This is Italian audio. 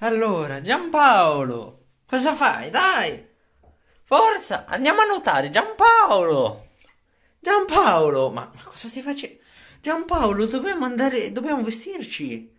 Allora, Giampaolo, cosa fai? Dai! Forza, andiamo a nuotare, Giampaolo! Giampaolo, ma, ma cosa stai facendo? Giampaolo, dobbiamo andare, dobbiamo vestirci.